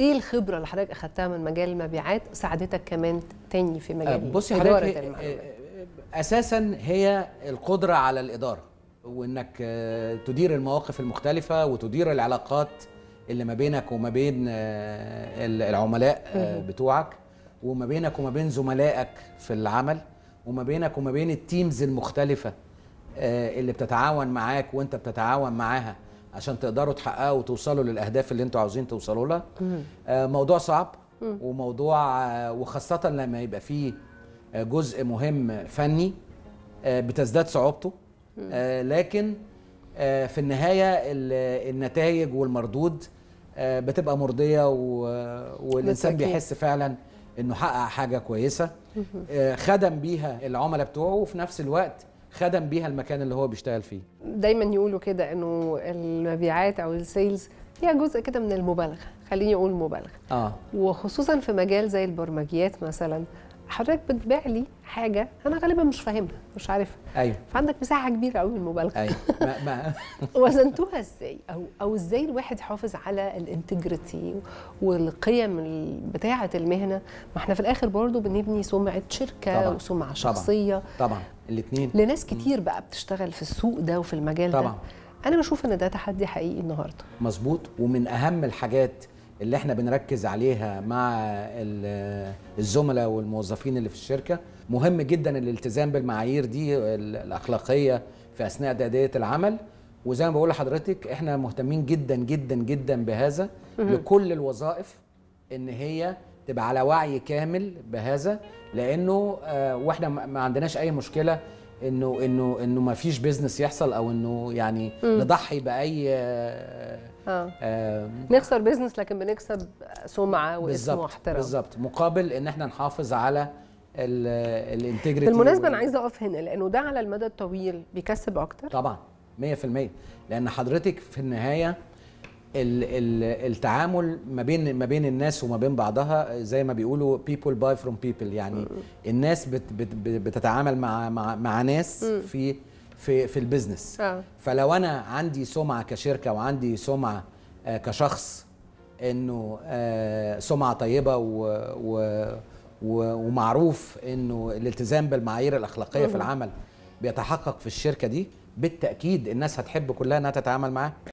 ايه الخبره اللي حضرتك اخذتها من مجال المبيعات ساعدتك كمان تاني في مجال أه، بصي حضرتك أه، أه، اساسا هي القدره على الاداره وانك تدير المواقف المختلفه وتدير العلاقات اللي ما بينك وما بين العملاء بتوعك وما بينك وما بين زملائك في العمل وما بينك وما بين التيمز المختلفه اللي بتتعاون معاك وانت بتتعاون معاها عشان تقدروا تحققوا وتوصلوا للاهداف اللي انتوا عاوزين توصلوا لها آه، موضوع صعب وموضوع آه، وخاصه لما يبقى فيه آه، جزء مهم فني بتزداد صعوبته لكن في النهايه النتائج والمردود بتبقى مرضيه والانسان بيحس فعلا انه حقق حاجه كويسه خدم بيها العملاء بتوعه وفي نفس الوقت خدم بيها المكان اللي هو بيشتغل فيه دايما يقولوا كده انه المبيعات او السيلز فيها جزء كده من المبالغه خليني اقول مبالغه اه وخصوصا في مجال زي البرمجيات مثلا حضرتك بتبيع لي حاجه انا غالبا مش فاهمها مش عارفها ايوه فعندك مساحه كبيره قوي المبالغه ايوه وزنتوها ازاي او او ازاي الواحد يحافظ على الانتجريتي والقيم بتاعه المهنه ما احنا في الاخر برضه بنبني سمعه شركه طبعا. وسمعه شخصيه طبعا, طبعا. الاثنين لناس كتير بقى بتشتغل في السوق ده وفي المجال طبعا. ده طبعا انا بشوف ان ده تحدي حقيقي النهارده مظبوط ومن اهم الحاجات اللي احنا بنركز عليها مع الزملاء والموظفين اللي في الشركه مهم جدا الالتزام بالمعايير دي الاخلاقيه في اثناء تاديه العمل وزي ما بقول لحضرتك احنا مهتمين جدا جدا جدا بهذا لكل الوظائف ان هي تبقى على وعي كامل بهذا لانه آه، واحنا ما عندناش اي مشكله انه انه انه ما فيش بيزنس يحصل او انه يعني نضحي باي آه آه نخسر بيزنس لكن بنكسب سمعه واسم واحترام بالظبط مقابل ان احنا نحافظ على الانتجريتي بالمناسبه انا عايزه اقف هنا لانه ده على المدى الطويل بيكسب اكتر طبعا 100% لان حضرتك في النهايه التعامل ما بين ما بين الناس وما بين بعضها زي ما بيقولوا بيبول باي فروم بيبول يعني الناس بت بت بتتعامل مع مع مع ناس في في في البيزنس آه. فلو انا عندي سمعه كشركه وعندي سمعه آه، كشخص انه آه، سمعه طيبه و, و, و ومعروف انه الالتزام بالمعايير الاخلاقيه في العمل بيتحقق في الشركه دي بالتاكيد الناس هتحب كلها انها تتعامل معاه